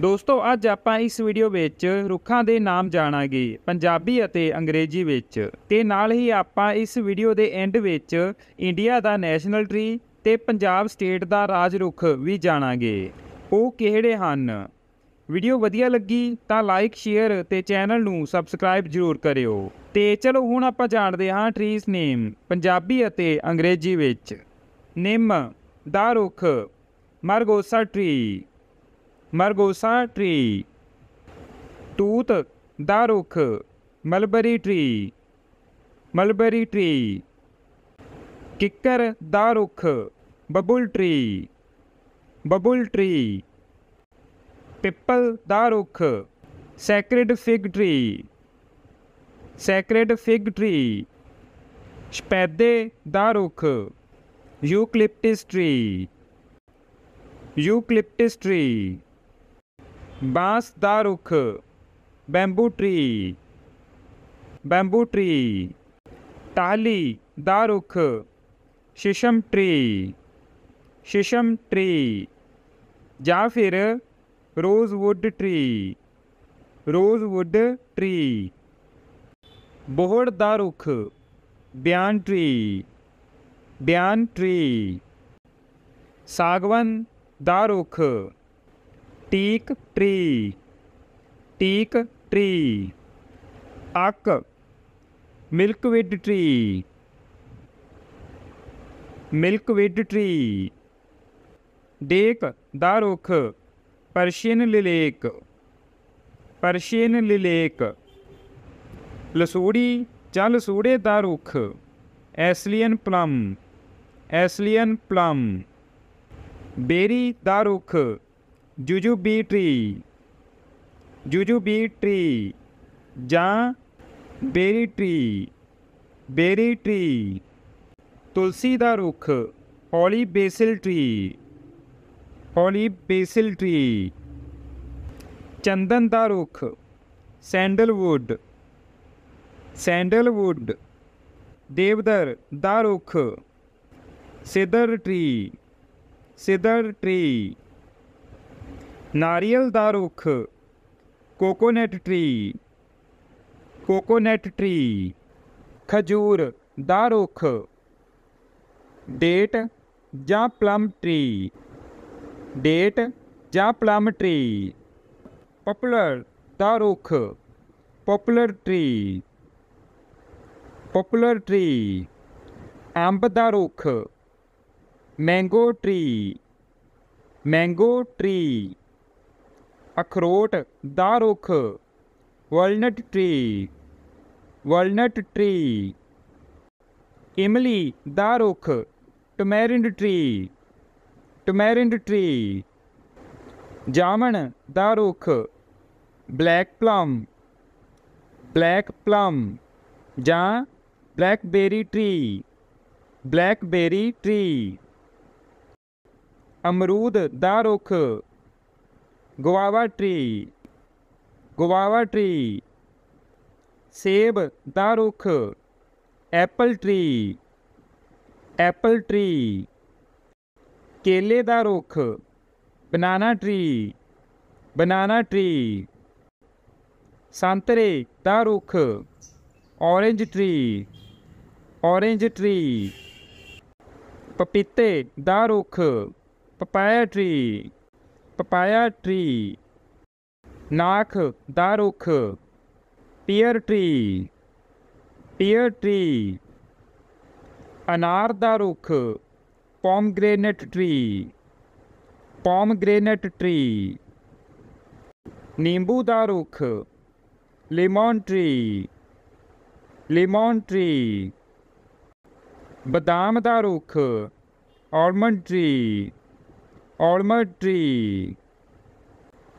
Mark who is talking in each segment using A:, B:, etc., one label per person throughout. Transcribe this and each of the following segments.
A: ਦੋਸਤੋ ਅੱਜ ਆਪਾਂ ਇਸ ਵੀਡੀਓ ਵਿੱਚ ਰੁੱਖਾਂ ਦੇ ਨਾਮ ਜਾਣਾਂਗੇ ਪੰਜਾਬੀ ਅਤੇ ਅੰਗਰੇਜ਼ੀ ਵਿੱਚ ਤੇ ਨਾਲ ਹੀ ਆਪਾਂ ਇਸ ਵੀਡੀਓ ਦੇ ਐਂਡ ਵਿੱਚ ਇੰਡੀਆ ਦਾ ਨੈਸ਼ਨਲ ਟਰੀ ਤੇ ਪੰਜਾਬ ਸਟੇਟ ਦਾ ਰਾਜ ਰੁੱਖ ਵੀ ਜਾਣਾਂਗੇ ਉਹ ਕਿਹੜੇ ਹਨ ਵੀਡੀਓ ਵਧੀਆ ਲੱਗੀ ਤਾਂ ਲਾਈਕ ਸ਼ੇਅਰ ਤੇ ਚੈਨਲ ਨੂੰ ਸਬਸਕ੍ਰਾਈਬ ਜ਼ਰੂਰ ਕਰਿਓ ਤੇ ਚਲੋ ਹੁਣ ਆਪਾਂ ਜਾਣਦੇ ਹਾਂ ਟਰੀਜ਼ ਨੇਮ ਪੰਜਾਬੀ ਅਤੇ ਅੰਗਰੇਜ਼ੀ ਵਿੱਚ ਨਿੰਮ ਦਾ ਰੁੱਖ ਮਰਗੋਸਾ ਟਰੀ मरगोसा ट्री तूत द रुख मलबरी ट्री मलबरी ट्री किकर दा रुख बबुल ट्री बबुल ट्री पिपल द रुख sacred fig tree sacred fig tree शपैदे दा रुख यूकलिप्टिस ट्री यूकलिप्टिस ट्री बांस का रुख बैंबू ट्री बैंबू ट्री टाली का रुख शिशम ट्री शिशम ट्री या फिर रोज़वुड ट्री रोज़वुड ट्री बोहड़ का रुख बयान ट्री बयान ट्री सागवन का रुख टीक ट्री टीक ट्री अक मिल्कविड ट्री मिल्कविड ट्री डेक द रुख परशियन लिलेक परशियन लिलेक लसूड़ी ज लसूड़े द रुख ਐਸਲੀਅਨ प्लम ਐਸਲੀਅਨ प्लम बेरी द रुख बी ट्री बी ट्री जा बेरी ट्री बेरी ट्री तुलसी का रुख holy basil tree holy basil tree चंदन का रुख सैंडलवुड सैंडलवुड देवदर का रुख ਸਿਦਰ ट्री सिदर ट्री नारियल का रुख कोकोनट ट्री कोकोनट ट्री खजूर का रुख डेट जा प्लम ट्री डेट जा प्लम ट्री पॉपुलर का रुख पॉपुलर ट्री पॉपुलर ट्री अंब का रुख मैंगो ट्री मैंगो ट्री अखरोट द रुख वॉलनट ट्री वॉलनट ट्री इमली द रुख टमेरिंड ट्री टमेरिंड ट्री जामन द रुख ब्लैक प्लम ब्लैक प्लम या ब्लैकबेरी ट्री ब्लैकबेरी ट्री अमरूद का रुख गुआवा ट्री गुआवा ट्री सेब का रुख एप्पल ट्री एप्पल ट्री केले का रुख बनाना ट्री बनाना ट्री संतरे का रुख ऑरेंज ट्री ऑरेंज ट्री पपीते दा रुख पपाया ट्री पपाया ट्री नाख दारुख रुख पीयर ट्री पीयर ट्री अनार दारुख रुख पॉमग्रेनेट ट्री पॉमग्रेनेट ट्री नींबू दारुख रुख लेमन ट्री लेमन ट्री ਬਦਾਮ दारुख almond tree almond tree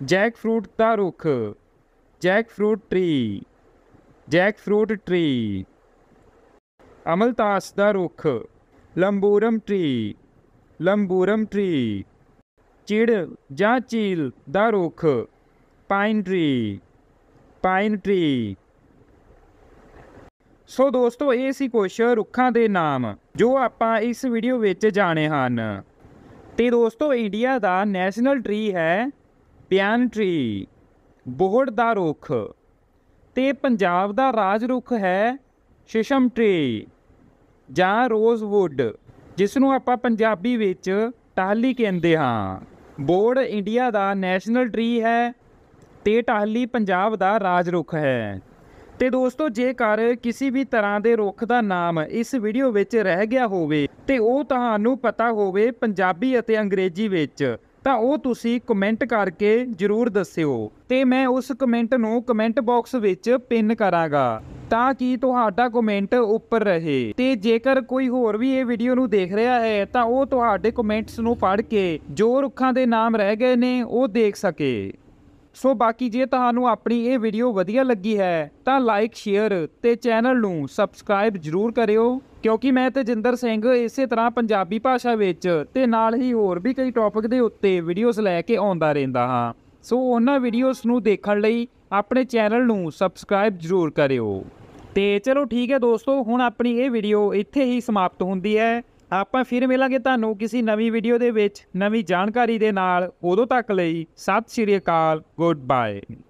A: jackfruit ਦਾ ਰੁੱਖ jackfruit tree jackfruit tree ਅਮਲਤਾਸ ਦਾ ਰੁੱਖ ਲੰਬੂਰਮ ਟ੍ਰੀ ਲੰਬੂਰਮ ਟ੍ਰੀ ਚਿੜ ਜਾਂ ਚੀਲ ਦਾ ਰੁੱਖ pine tree pine tree so ਦੋਸਤੋ ਇਹ ਸੀ ਕੁਝ ਰੁੱਖਾਂ ਦੇ ਨਾਮ ਜੋ ਆਪਾਂ ਇਸ ਵੀਡੀਓ ਵਿੱਚ ਜਾਣੇ ਹਨ ਤੇ ਦੋਸਤੋ ਇੰਡੀਆ ਦਾ ਨੈਸ਼ਨਲ ਟਰੀ ਹੈ ਪਿਆਨ ਟਰੀ ਬੋਹੜ ਦਾ ਰੁੱਖ ਤੇ ਪੰਜਾਬ ਦਾ ਰਾਜ ਰੁੱਖ ਹੈ ਸ਼ਿਸ਼ਮ ਟਰੀ ਜਾਂ ਰੋਜ਼ ਵੁੱਡ ਜਿਸ ਨੂੰ ਆਪਾਂ ਪੰਜਾਬੀ ਵਿੱਚ ਟਾਹਲੀ ਕਹਿੰਦੇ ਹਾਂ ਬੋਹੜ ਇੰਡੀਆ ਦਾ ਨੈਸ਼ਨਲ ਟਰੀ ਹੈ ਤੇ ਟਾਹਲੀ ਪੰਜਾਬ ਦਾ ਰਾਜ ਰੁੱਖ ਹੈ ਤੇ ਦੋਸਤੋ ਜੇਕਰ ਕਿਸੇ ਵੀ ਤਰ੍ਹਾਂ ਦੇ ਰੁੱਖ ਦਾ ਨਾਮ ਇਸ ਵੀਡੀਓ ਵਿੱਚ ਰਹਿ ਗਿਆ ਹੋਵੇ ਤੇ ਉਹ ਤੁਹਾਨੂੰ ਪਤਾ ਹੋਵੇ ਪੰਜਾਬੀ ਅਤੇ ਅੰਗਰੇਜ਼ੀ ਵਿੱਚ ਤਾਂ ਉਹ ਤੁਸੀਂ ਕਮੈਂਟ ਕਰਕੇ ਜਰੂਰ ਦੱਸਿਓ ਤੇ ਮੈਂ ਉਸ ਕਮੈਂਟ ਨੂੰ ਕਮੈਂਟ ਬਾਕਸ ਵਿੱਚ ਪਿੰਨ ਕਰਾਂਗਾ ਤਾਂ ਕਿ ਤੁਹਾਡਾ ਕਮੈਂਟ ਉੱਪਰ ਰਹੇ ਤੇ ਜੇਕਰ ਕੋਈ ਹੋਰ ਵੀ ਇਹ ਵੀਡੀਓ ਨੂੰ ਦੇਖ ਰਿਹਾ ਹੈ ਤਾਂ ਉਹ ਤੁਹਾਡੇ ਕਮੈਂਟਸ ਨੂੰ ਪੜ੍ਹ ਕੇ ਜੋ ਰੁੱਖਾਂ ਦੇ ਨਾਮ ਰਹਿ ਗਏ ਨੇ ਉਹ ਦੇਖ ਸਕੇ ਸੋ ਬਾਕੀ ਜੇ ਤੁਹਾਨੂੰ ਆਪਣੀ ਇਹ ਵੀਡੀਓ ਵਧੀਆ ਲੱਗੀ ਹੈ ਤਾਂ ਲਾਈਕ ਸ਼ੇਅਰ ਤੇ ਚੈਨਲ ਨੂੰ ਸਬਸਕ੍ਰਾਈਬ ਜਰੂਰ ਕਰਿਓ ਕਿਉਂਕਿ ਮੈਂ ਤੇ ਜਿੰਦਰ ਸਿੰਘ ਇਸੇ ਤਰ੍ਹਾਂ ਪੰਜਾਬੀ ਭਾਸ਼ਾ ਵਿੱਚ ਤੇ ਨਾਲ ਹੀ ਹੋਰ ਵੀ ਕਈ ਟੌਪਿਕ ਦੇ ਉੱਤੇ ਵੀਡੀਓਜ਼ ਲੈ ਕੇ ਆਉਂਦਾ ਰਹਿੰਦਾ ਹਾਂ ਸੋ ਉਹਨਾਂ ਵੀਡੀਓਜ਼ ਨੂੰ ਦੇਖਣ ਲਈ ਆਪਣੇ ਚੈਨਲ ਨੂੰ ਸਬਸਕ੍ਰਾਈਬ ਜਰੂਰ ਕਰਿਓ ਤੇ ਚਲੋ ਠੀਕ ਹੈ ਦੋਸਤੋ ਹੁਣ ਆਪਣੀ ਇਹ ਵੀਡੀਓ ਇੱਥੇ ਹੀ ਸਮਾਪਤ ਹੁੰਦੀ ਹੈ ਆਪਾਂ ਫਿਰ ਮਿਲਾਂਗੇ ਤੁਹਾਨੂੰ ਕਿਸੇ ਨਵੀਂ ਵੀਡੀਓ ਦੇ ਵਿੱਚ ਨਵੀਂ ਜਾਣਕਾਰੀ ਦੇ ਨਾਲ ਉਦੋਂ ਤੱਕ ਲਈ ਸਤਿ ਸ਼੍ਰੀ ਅਕਾਲ ਗੁੱਡ ਬਾਏ